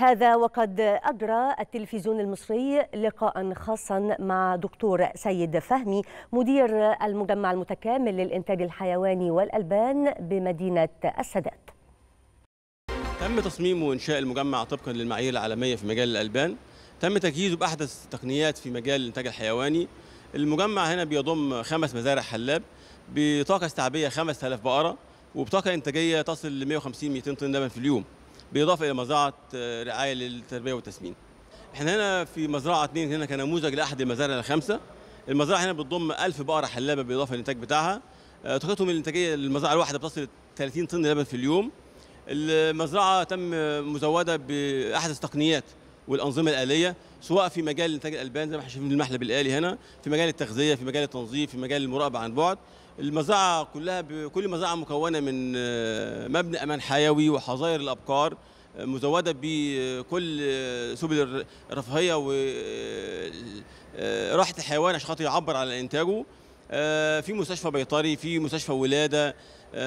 هذا وقد أجرى التلفزيون المصري لقاء خاصا مع دكتور سيد فهمي مدير المجمع المتكامل للإنتاج الحيواني والألبان بمدينة السادات تم تصميم وإنشاء المجمع طبقا للمعايير العالمية في مجال الألبان تم تجهيزه بأحدث تقنيات في مجال الإنتاج الحيواني المجمع هنا بيضم خمس مزارع حلاب بطاقة استيعابية 5000 بقرة وبطاقة إنتاجية تصل ل 150 200 طن لبن في اليوم بالاضافه الى مزرعه آه، رعايه للتربيه والتسمين. احنا هنا في مزرعه اثنين هنا كنموذج لاحد المزارع الخمسه. المزرعه هنا بتضم 1000 بقره حلابه بالاضافه للانتاج بتاعها. آه، طاقتهم الانتاجيه للمزرعه الواحده بتصل 30 طن لبن في اليوم. المزرعه تم مزوده باحدث التقنيات والانظمه الاليه سواء في مجال انتاج الالبان زي ما احنا شايفين المحلب الالي هنا في مجال التغذيه في مجال التنظيف في مجال المراقبه عن بعد المزرعه كلها كل مزرعه مكونه من آه، مبنى امان حيوي وحظاير الابقار آه، مزوده بكل آه، سبل الرفاهيه وراحه الحيوان عشان خاطر يعبر على انتاجه في مستشفى بيطري في مستشفى ولاده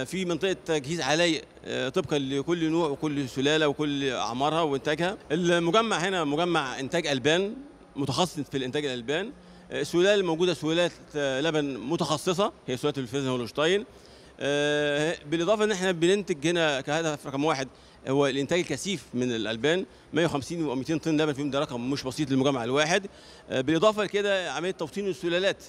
في منطقه تجهيز علايق طبقا لكل نوع وكل سلاله وكل اعمارها وانتاجها المجمع هنا مجمع انتاج البان متخصص في الانتاج الالبان السلاله الموجوده سلالات آه، لبن متخصصه هي سلاله الفيزن هولشتاين آه، بالاضافه ان احنا بننتج هنا كهدف رقم واحد هو الانتاج الكثيف من الالبان 150 و 200 طن لبن في ده رقم مش بسيط للمجمع الواحد آه، بالاضافه لكده عمليه توطين السلالات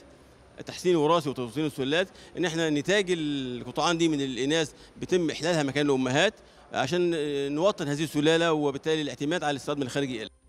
تحسين وراثي وتوطين السلالات ان احنا نتاج القطعان دي من الاناث بيتم احلالها مكان الامهات عشان نوطن هذه السلاله وبالتالي الاعتماد على الاستيراد من الخارج يقل